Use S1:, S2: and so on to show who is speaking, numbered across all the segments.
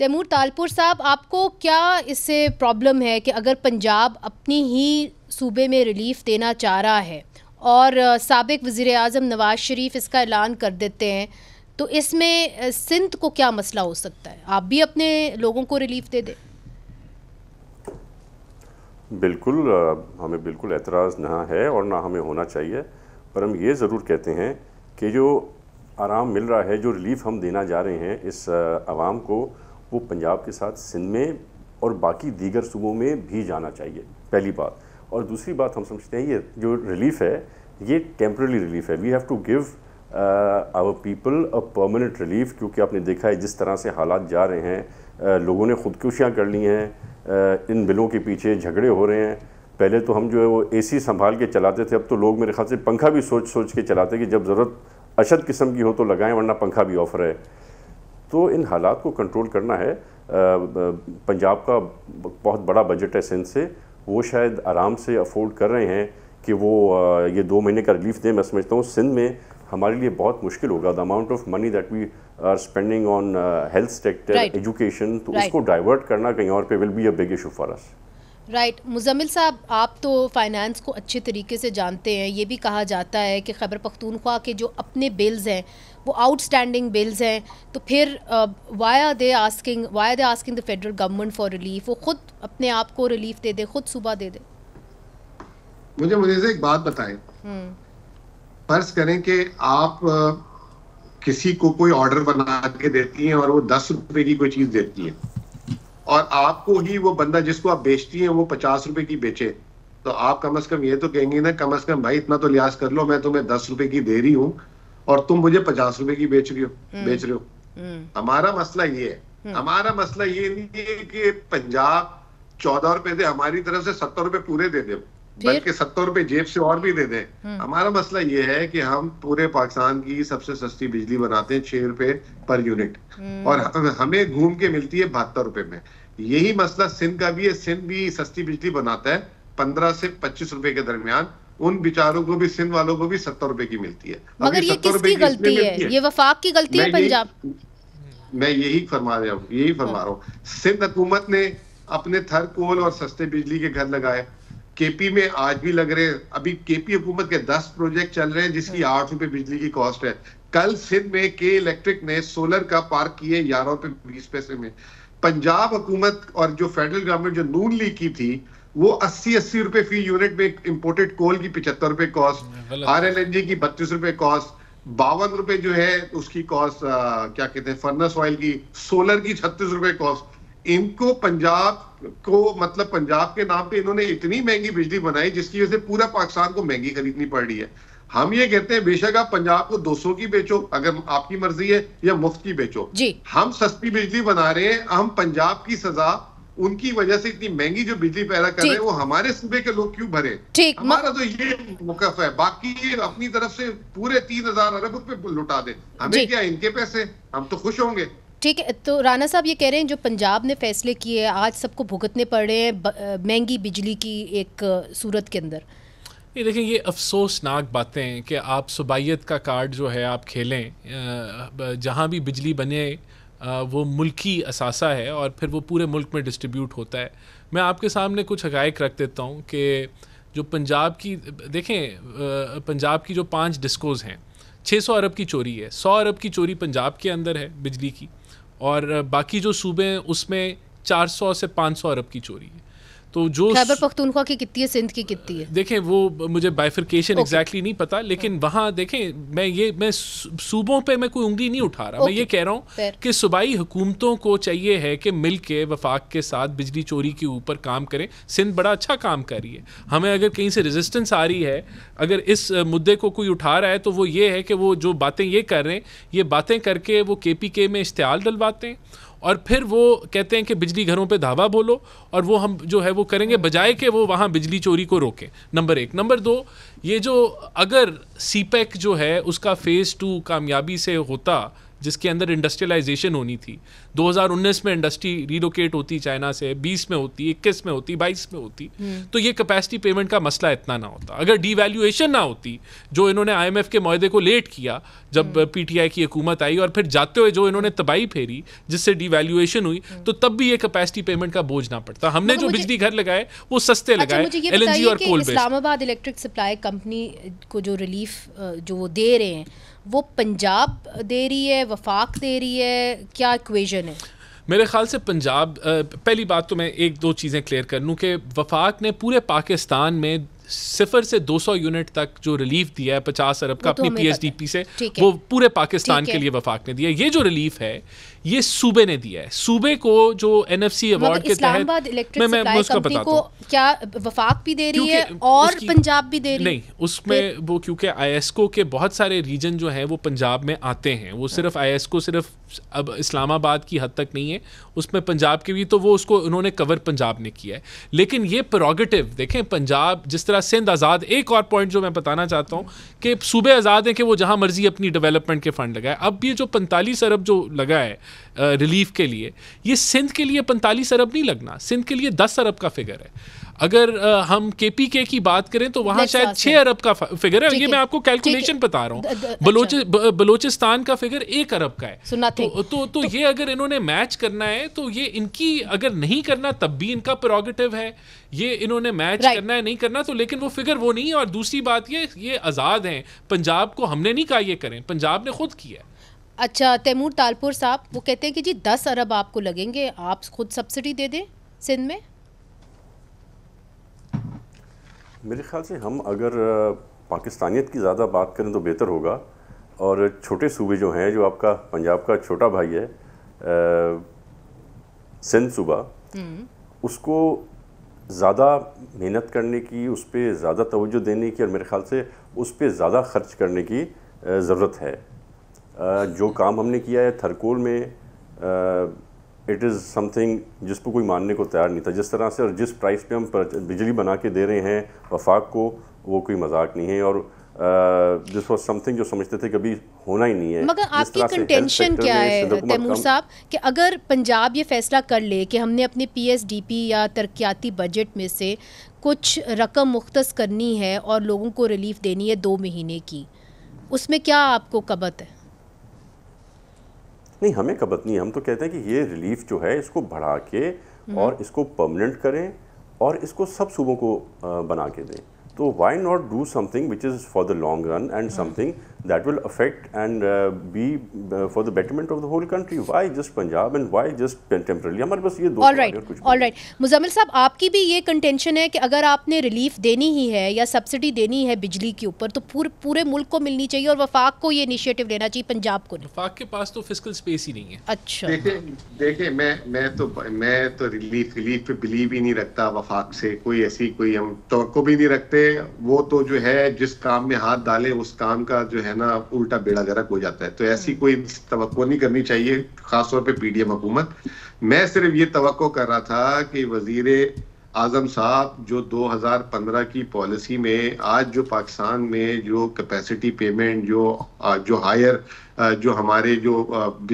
S1: तैमूर तालपुर साहब आपको क्या इससे प्रॉब्लम है कि अगर पंजाब अपनी ही सूबे में रिलीफ देना चाह रहा है और सबक वज़ी अजम नवाज शरीफ इसका ऐलान कर देते हैं तो इसमें सिंध को क्या मसला हो सकता है आप भी अपने लोगों को रिलीफ दे दें
S2: बिल्कुल हमें बिल्कुल एतराज़ ना है और ना हमें होना चाहिए पर हम ये ज़रूर कहते हैं कि जो आराम मिल रहा है जो रिलीफ हम देना जा रहे हैं इस आवाम को वो पंजाब के साथ सिंध में और बाकी दीगर सूबों में भी जाना चाहिए पहली बात और दूसरी बात हम समझते हैं ये जो रिलीफ है ये टेम्प्रेरी रिलीफ है we have to give our people a permanent relief क्योंकि आपने देखा है जिस तरह से हालात जा रहे हैं uh, लोगों ने खुदकुशियाँ कर ली हैं uh, इन बिलों के पीछे झगड़े हो रहे हैं पहले तो हम जो है वो एसी संभाल के चलाते थे अब तो लोग मेरे ख्याल से पंखा भी सोच सोच के चलाते कि जब ज़रूरत अशद किस्म की हो तो लगाएं वरना पंखा भी ऑफ़र है तो इन हालात को कंट्रोल करना है पंजाब का बहुत बड़ा बजट है सिंध से वो शायद आराम से अफोर्ड कर रहे हैं कि वो ये दो महीने का रिलीफ दें मैं समझता हूँ सिंध में हमारे लिए बहुत मुश्किल होगा the amount of money that we are spending on health sector education तो right. उसको डाइवर्ट करना कहीं और पे will be a big issue for us
S1: right right. Muzammil साहब आप तो फाइनेंस को अच्छे तरीके से जानते हैं ये भी कहा जाता है कि खैबर पख्तूनख्वा के जो अपने बिल्स हैं वो आउटस्टैंडिंग बिल्स हैं तो फिर why are they asking why are they asking the federal government for relief वो खुद अपने आप को रिलीफ दे दे खुद सुबह दे दे
S3: मुझे मुझे से एक बात बताएं
S1: हम्म।
S3: फर्ज करें कि आप किसी को कोई ऑर्डर बना के देती हैं और वो दस रुपए की कोई चीज देती है और आपको ही वो बंदा जिसको आप बेचती हैं वो पचास रुपए की बेचे तो आप कम से कम ये तो कहेंगे ना कम से कम भाई इतना तो लिहाज कर लो मैं तुम्हें दस रुपए की दे रही हूँ और तुम मुझे पचास रुपए की बेच रही हो हम्म, बेच रहे हो हम्म। हमारा मसला ये है हम्म। हमारा मसला ये नहीं है कि पंजाब चौदह रुपए दे हमारी तरफ से सत्तर रुपए पूरे दे दे बल्कि सत्तर रुपए जेब से और भी दे दे हमारा मसला ये है कि हम पूरे पाकिस्तान की सबसे सस्ती बिजली बनाते हैं छह रुपए पर यूनिट और हमें घूम के मिलती है बहत्तर रुपए में यही मसला सिंध का भी है सिंध भी सस्ती बिजली बनाता है पंद्रह से पच्चीस रुपए के दरमियान उन बिचारों को भी सिंध वालों को भी सत्तर रुपए की मिलती है मगर ये किसकी गलती है? है ये वफाक की गलती है पंजाब मैं यही फरमा रहा हूँ यही फरमा रहा हूँ सिंध हुकूमत ने अपने थर कोल और सस्ते बिजली के घर लगाए केपी में आज भी लग रहे हैं अभी केपी हुकूमत के दस प्रोजेक्ट चल रहे हैं जिसकी हम्म। आठ रुपए बिजली की कॉस्ट है कल सिंध में के इलेक्ट्रिक ने सोलर का पार्क किए ग्यारह रुपए बीस पैसे में पंजाब हुकूमत और जो फेडरल गवर्नमेंट जो नून लीग की थी वो अस्सी अस्सी रुपए फी यूनिट में इम्पोर्टेड कोल की पिछहत्तर रुपए cost R L N G की बत्तीस रुपए कॉस्ट बावन रुपए जो है उसकी कॉस्ट क्या कहते हैं फर्नस ऑयल की सोलर की छत्तीस रुपए कॉस्ट इनको पंजाब को मतलब पंजाब के नाम पे इन्होंने इतनी महंगी बिजली बनाई जिसकी वजह से पूरा पाकिस्तान को महंगी खरीदनी पड़ रही है हम ये कहते हैं बेशक आप पंजाब को 200 की बेचो अगर आपकी मर्जी है या मुफ्त की बेचो जी हम सस्ती बिजली बना रहे हैं हम पंजाब की सजा उनकी वजह से इतनी महंगी जो बिजली पैदा कर रहे हैं वो हमारे सूबे के लोग क्यों भरे ठीक हमारा तो ये मुकफ है बाकी ये अपनी तरफ से पूरे तीन हजार अरब रुपए लुटा दे हमें क्या इनके पैसे हम तो खुश होंगे
S1: ठीक है तो राणा साहब ये कह रहे हैं जो पंजाब ने फैसले किए आज सबको भुगतने पड़ रहे हैं महंगी बिजली की एक सूरत के अंदर
S4: ये देखें ये अफसोसनाक बातें कि आप सुबाइत का कार्ड जो है आप खेलें जहाँ भी बिजली बने वो मुल्की असासा है और फिर वो पूरे मुल्क में डिस्ट्रीब्यूट होता है मैं आपके सामने कुछ हक़ रख देता हूँ कि जो पंजाब की देखें पंजाब की जो पांच डिस्कोज़ हैं 600 अरब की चोरी है 100 अरब की चोरी पंजाब के अंदर है बिजली की और बाकी जो सूबे हैं उसमें 400 से 500 अरब की चोरी है तो जो खैबर
S1: पख्तूनख्वा की कितनी है सिंध की कितनी है
S4: देखें वो मुझे बाइफिकेशन एग्जैक्टली okay. exactly नहीं पता लेकिन okay. हाँ। वहाँ देखें मैं ये मैं सूबों पे मैं कोई उंगली नहीं उठा रहा okay. मैं ये कह रहा हूँ कि सूबाई हुकूमतों को चाहिए है कि मिल के वफाक के साथ बिजली चोरी के ऊपर काम करें सिंध बड़ा अच्छा काम कर रही है हमें अगर कहीं से रेजिस्टेंस आ रही है अगर इस मुद्दे को कोई उठा रहा है तो वो ये है कि वो जो बातें ये कर रहे हैं ये बातें करके वो के पी के में इश्तहाल डलवाते हैं और फिर वो कहते हैं कि बिजली घरों पे धावा बोलो और वो हम जो है वो करेंगे बजाय के वो वहाँ बिजली चोरी को रोकें नंबर एक नंबर दो ये जो अगर सीपैक e जो है उसका फ़ेज़ टू कामयाबी से होता जिसके अंदर इंडस्ट्रियलाइजेशन होनी थी 2019 में इंडस्ट्री रिलोकेट होती चाइना से 20 में होती 21 में होती 22 में होती हम्म। तो ये कैपेसिटी पेमेंट का मसला इतना ना होता अगर डीवैल्यूएशन ना होती जो इन्होंने आईएमएफ के माहदे को लेट किया जब पीटीआई हम्म। की हुकूमत आई और फिर जाते हुए जो इन्होंने तबाही फेरी जिससे डिवेल्यूएशन हुई हम्म। तो तब भी ये कैपेसिटी पेमेंट का बोझ ना पड़ता हमने जो बिजली घर लगाए वो सस्ते अच्छा, लगाए एल और coal Islamabad
S1: electric supply company को जो रिलीफ जो वो दे रहे हैं वो पंजाब दे रही है वफाक दे रही है क्या इक्वेजन है
S4: मेरे ख्याल से पंजाब पहली बात तो मैं एक दो चीज़ें क्लियर कर लूँ कि वफाक ने पूरे पाकिस्तान में सिफर से 200 यूनिट तक जो रिलीफ दिया है पचास अरब का तो अपनी पी से वो पूरे पाकिस्तान के लिए वफाक ने दिया ये जो रिलीफ है ये सूबे ने दिया है सूबे को जो एन एफ सी अवार्ड के तहत मैं मैं उसको बताता को
S1: क्या वफाक भी दे रही है और पंजाब भी दे रही नहीं
S4: उसमें तो- वो क्योंकि आईएसको के बहुत सारे रीजन जो हैं वो पंजाब में आते हैं वो सिर्फ आईएसको सिर्फ अब इस्लामाबाद की हद तक नहीं है उसमें पंजाब के भी तो वो उसको उन्होंने कवर पंजाब ने किया है लेकिन ये प्रोगेटिव देखें पंजाब जिस तरह सिंध आज़ाद एक और पॉइंट जो मैं बताना चाहता हूँ कि सूबे आज़ाद हैं कि वो जहाँ मर्जी अपनी डेवलपमेंट के फंड लगाए अब ये जो पैंतालीस अरब जो लगा है रिलीफ के लिए ये सिंध के लिए पैंतालीस अरब नहीं लगना सिंध के लिए दस अरब का फिगर है अगर के हम के की बात करें तो वहाँ शायद छः अरब का फिगर है ये मैं आपको कैलकुलेशन बता रहा हूँ बलोच अच्छा। बलोचिस्तान का फिगर एक अरब का है तो, तो, तो, तो ये अगर इन्होंने मैच करना है तो ये इनकी अगर नहीं करना तब भी इनका प्रोगेटिव है ये इन्होंने मैच right. करना है नहीं करना तो लेकिन वो फिगर वो नहीं है और दूसरी बात ये ये आज़ाद हैं पंजाब को हमने नहीं कहा ये करें पंजाब ने खुद किया है
S1: अच्छा तैमूर तालपुर साहब वो कहते हैं कि जी दस अरब आपको लगेंगे आप खुद सब्सिडी दे दें सिंध में
S2: मेरे ख्याल से हम अगर पाकिस्तानियत की ज़्यादा बात करें तो बेहतर होगा और छोटे सूबे जो हैं जो आपका पंजाब का छोटा भाई है सिंध सूबा हम्म। उसको ज़्यादा मेहनत करने की उस पर ज़्यादा तोज्जो देने की और मेरे ख़्याल से उस पर ज़्यादा खर्च करने की ज़रूरत है जो काम हमने किया है थरकोल में इट इज़ समथिंग जिसको कोई मानने को तैयार नहीं था जिस तरह से और जिस प्राइस पे हम बिजली बना के दे रहे हैं वफाक को वो कोई मजाक नहीं है और दिस वाज समथिंग जो समझते थे कभी होना ही नहीं है मगर आपकी कंटेंशन क्या है तैमूर साहब
S1: कि अगर पंजाब ये फैसला कर ले कि हमने अपने पीएसडीपी या तरक्याती बजट में से कुछ रकम मुख्त करनी है और लोगों को रिलीफ देनी है दो महीने की उसमें क्या आपको कबत है
S2: नहीं हमें कबत नहीं हम तो कहते हैं कि ये रिलीफ जो है इसको बढ़ा के हम्म। और इसको परमानेंट करें और इसको सब सूबों को बना के दें तो why not do something which is for the long run and something that will affect and be for the betterment of the whole country why just Punjab and why just why hmm. uh, uh, हमारे पास ये दो all right, कुछ
S1: all right. Muzammil साहब आपकी भी ये contention है कि अगर आपने रिलीफ देनी ही है या सब्सिडी देनी है बिजली के ऊपर तो पूर, पूरे मुल्क को मिलनी चाहिए और वफाक को ये इनिशिएटिव लेना चाहिए पंजाब को वफाक
S4: के पास तो फिजिकल स्पेस ही नहीं है
S1: अच्छा देखिए
S3: देखिए मैं मैं तो मैं तो रिलीफ रिलीफ पे बिलीव ही नहीं रखता वफाक से कोई ऐसी कोई हम तो भी नहीं रखते पे वो तो जो है जिस काम में हाथ डाले उस काम का जो है ना उल्टा बेड़ा गरक हो जाता है तो ऐसी कोई तो नहीं करनी चाहिए खासतौर पे पीडीएम हुकूमत मैं सिर्फ ये तो कर रहा था कि वजीर आजम साहब जो 2015 की पॉलिसी में आज जो पाकिस्तान में जो कैपेसिटी पेमेंट जो जो हायर जो हमारे जो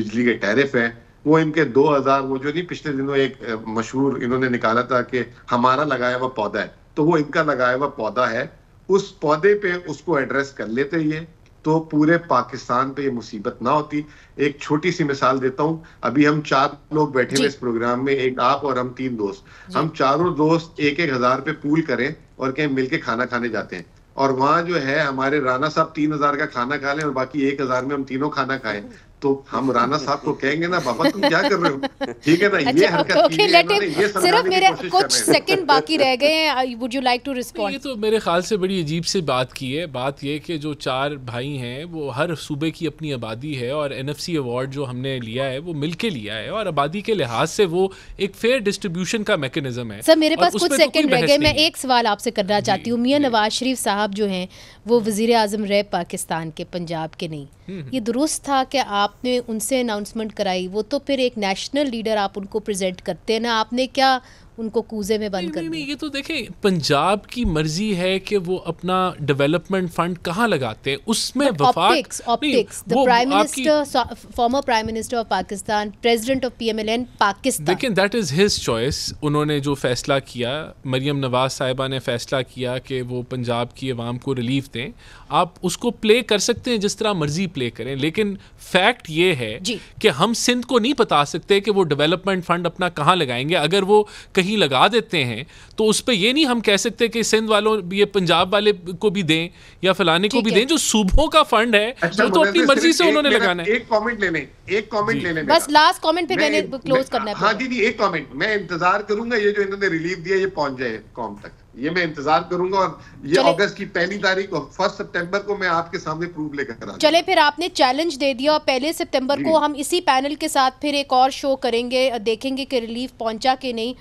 S3: बिजली के टैरिफ हैं वो इनके 2000 वो जो नहीं पिछले दिनों एक मशहूर इन्होंने निकाला था कि हमारा लगाया हुआ पौधा है तो वो इनका लगाया हुआ पौधा है उस पौधे पे उसको एड्रेस कर लेते ये तो पूरे पाकिस्तान पे ये मुसीबत ना होती एक छोटी सी मिसाल देता हूं अभी हम चार लोग बैठे हुए इस प्रोग्राम में एक आप और हम तीन दोस्त हम चारों दोस्त एक एक हजार पे पूल करें और कहीं मिलके खाना खाने जाते हैं और वहां जो है हमारे राणा साहब तीन हजार का खाना खा लें और बाकी एक हजार में हम तीनों खाना खाएं तो हम राणा साहब को कहेंगे ना बाबा तुम क्या कर रहे हो ठीक है ना ये अच्छा, हरकत ओके लेट इट सिर्फ मेरे कुछ
S1: सेकंड बाकी रह गए हैं would you like to respond ये
S4: तो मेरे ख्याल से बड़ी अजीब से बात की है बात ये कि जो चार भाई हैं वो हर सूबे की अपनी आबादी है और एनएफसी अवार्ड जो हमने लिया है वो मिलके लिया है और आबादी के लिहाज से वो एक फेयर डिस्ट्रीब्यूशन का मैकेनिज्म है सर मेरे पास कुछ सेकंड तो रह गए मैं
S1: एक सवाल आपसे करना चाहती हूँ मियाँ नवाज शरीफ साहब जो हैं वो वजीर आजम रहे पाकिस्तान के पंजाब के नहीं हम्म, हम्म। ये दुरुस्त था कि आप आपने उनसे अनाउंसमेंट कराई वो तो फिर एक नेशनल लीडर आप उनको प्रेजेंट करते हैं ना आपने क्या उनको कूजे में बंद करने ये
S4: तो देखें पंजाब की मर्जी है कि वो अपना डेवलपमेंट फंड कहाँ लगाते हैं उसमें optics
S1: optics the prime minister former prime minister of Pakistan president of PMLN Pakistan
S4: that is his choice उन्होंने जो फैसला किया मरियम नवाज साहिबा ने फैसला किया कि वो पंजाब की आवाम को रिलीफ दें आप उसको प्ले कर सकते हैं जिस तरह मर्जी प्ले करें लेकिन फैक्ट ये है कि हम सिंध को नहीं बता सकते कि वो डेवलपमेंट फंड अपना कहाँ लगाएंगे अगर वो कहीं कहीं लगा देते हैं तो उस पर ये नहीं हम कह सकते कि सिंध वालों ये पंजाब वाले को भी दें या फलाने को भी दें जो सूबों का फंड है अच्छा, जो तो मतलब अपनी
S3: मर्जी से उन्होंने लगाना है एक कमेंट ले लें एक कमेंट ले लें बस
S1: लास्ट कमेंट फिर मैंने क्लोज करना है हाँ
S3: दीदी एक कमेंट मैं इंतजार करूंगा ये जो इन्होंने रिलीफ दिया ये पहुंच जाए कॉम तक ये मैं इंतजार करूंगा और ये अगस्त की पहली तारीख और फर्स्ट सितंबर को मैं आपके सामने प्रूफ लेकर
S1: चले फिर आपने चैलेंज दे दिया और पहले सितंबर को हम इसी पैनल के साथ फिर एक और शो करेंगे देखेंगे कि रिलीफ पहुंचा कि नहीं